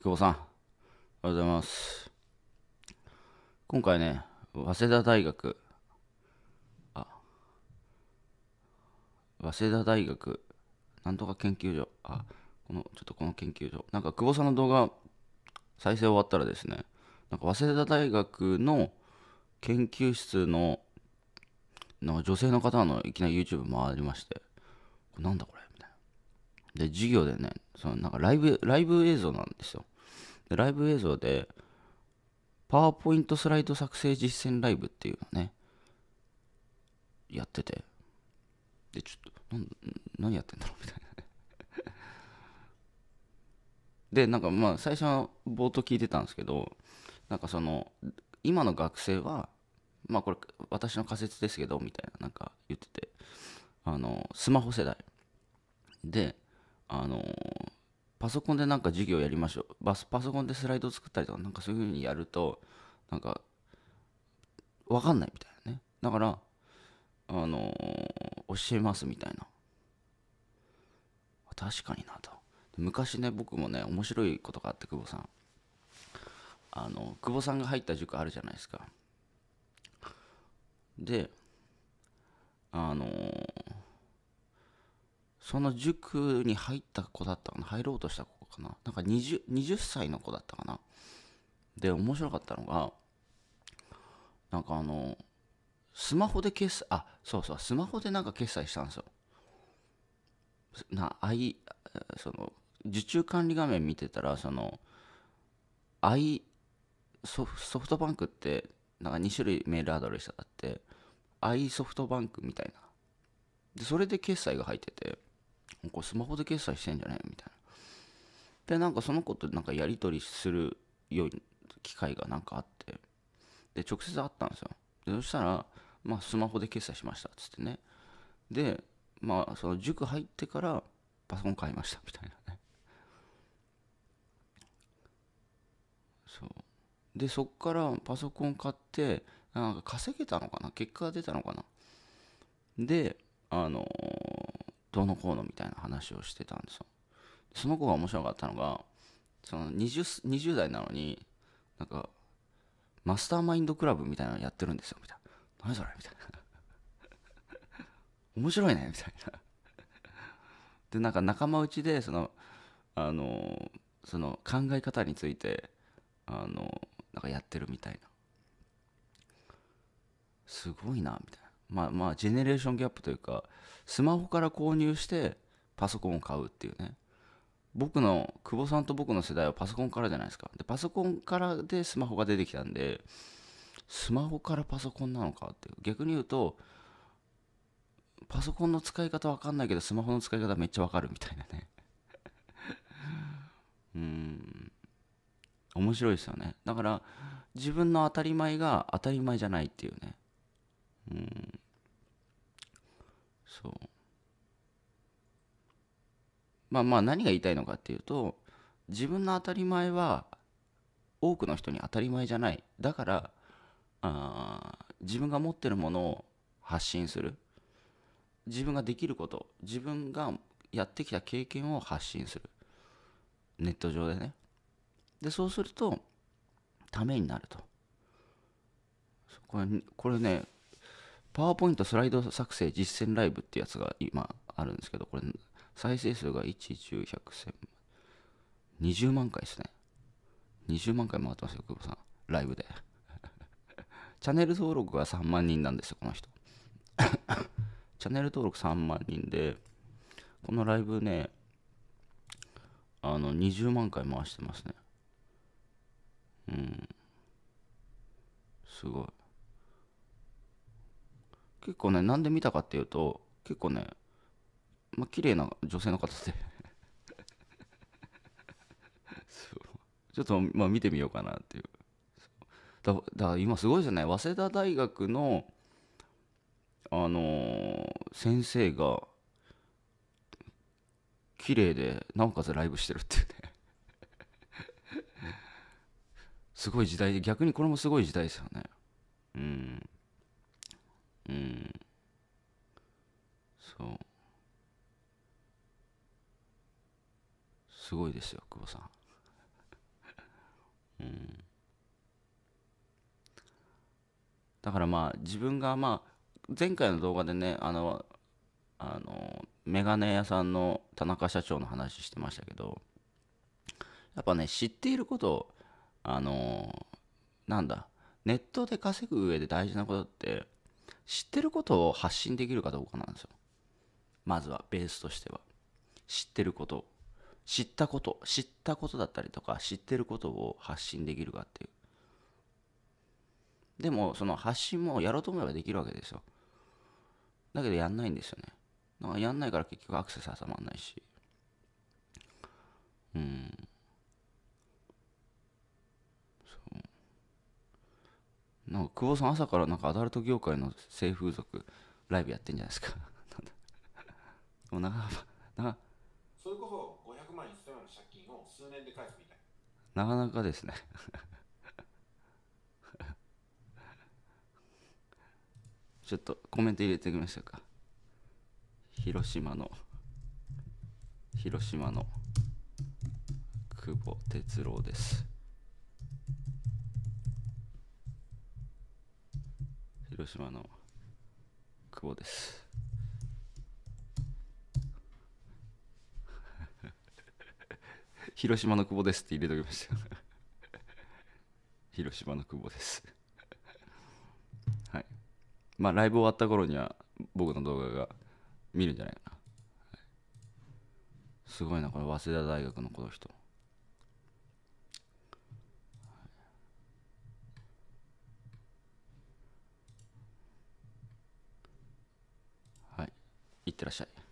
久保さん、おはようございます。今回ね、早稲田大学、あ、早稲田大学、なんとか研究所、あ、この、ちょっとこの研究所、なんか久保さんの動画、再生終わったらですね、なんか早稲田大学の研究室の、の女性の方のいきなり YouTube 回りまして、なんだこれで、授業でね、そのなんかライブ、ライブ映像なんですよ。で、ライブ映像で、パワーポイントスライド作成実践ライブっていうのね、やってて、で、ちょっと、なん何やってんだろうみたいなね で、なんかまあ、最初は冒頭聞いてたんですけど、なんかその、今の学生は、まあこれ私の仮説ですけど、みたいななんか言ってて、あの、スマホ世代で、あのパソコンでなんか授業やりましょうパソコンでスライド作ったりとかなんかそういうふうにやるとなんか分かんないみたいなねだからあの教えますみたいな確かになと昔ね僕もね面白いことがあって久保さんあの久保さんが入った塾あるじゃないですかであのー、その塾に入った子だったかな入ろうとした子かななんか 20, 20歳の子だったかなで面白かったのがなんかあのスマホで決済あそうそうスマホでなんか決済したんですよな I その受注管理画面見てたらその I ソフトバンクってなんか2種類メールアドレスがあって i ソフトバンクみたいなでそれで決済が入っててこれスマホで決済してんじゃないみたいな。で、なんかその子となんかやり取りするよい機会がなんかあって、で、直接会ったんですよ。で、そしたら、まあ、スマホで決済しましたっつってね。で、まあ、その塾入ってからパソコン買いましたみたいなね。そう。で、そっからパソコン買って、なんか稼げたのかな結果が出たのかなで、あのーどうのこうのみたいな話をしてたんですよ。その子が面白かったのが、その 20, 20代なのに、なんか、マスターマインドクラブみたいなのやってるんですよ、みたいな。何それみたいな。面白いねみたいな。で、なんか仲間内で、その、あの、その考え方について、あの、なんかやってるみたいな。すごいな、みたいな。まあまあジェネレーションギャップというかスマホから購入してパソコンを買うっていうね僕の久保さんと僕の世代はパソコンからじゃないですかでパソコンからでスマホが出てきたんでスマホからパソコンなのかって逆に言うとパソコンの使い方わかんないけどスマホの使い方めっちゃわかるみたいなね うん面白いですよねだから自分の当たり前が当たり前じゃないっていうねそうまあまあ何が言いたいのかっていうと自分の当たり前は多くの人に当たり前じゃないだからあ自分が持ってるものを発信する自分ができること自分がやってきた経験を発信するネット上でねでそうするとためになるとこれこれねパワーポイントスライド作成実践ライブってやつが今あるんですけど、これ、再生数が1、10、100、1000、20万回ですね。20万回回ってますよ、久保さん。ライブで。チャンネル登録が3万人なんですよ、この人。チャンネル登録3万人で、このライブね、あの、20万回回してますね。うん。すごい。結構ねなんで見たかっていうと結構ねまあ綺麗な女性の方で ちょっとまあ見てみようかなっていうだだ今すごいですよね早稲田大学のあのー、先生が綺麗でなおかつライブしてるっていうね すごい時代で逆にこれもすごい時代ですよねうんうん。そう。すごいですよ、久保さん。うん。だからまあ、自分がまあ、前回の動画でね、あの、あの、メガネ屋さんの田中社長の話してましたけど、やっぱね、知っていることを、あのなんだ、ネットで稼ぐ上で大事なことって、知ってることを発信できるかどうかなんですよ。まずはベースとしては。知ってること、知ったこと、知ったことだったりとか、知ってることを発信できるかっていう。でも、その発信もやろうと思えばできるわけですよ。だけどやんないんですよね。んかやんないから結局アクセス挟まんないし。うん。なんか久保さん朝からなんかアダルト業界の性風俗ライブやってんじゃないですか もう長幅長それこそ500万円必要な借金を数年で返すみたいなかなかですね ちょっとコメント入れてきましたか広島の広島の久保哲郎です広島の久保です広島の久保ですって入れときました広島の久保ですはいまあライブ終わった頃には僕の動画が見るんじゃないかな、はい、すごいなこれ早稲田大学のこの人ってらっしゃい。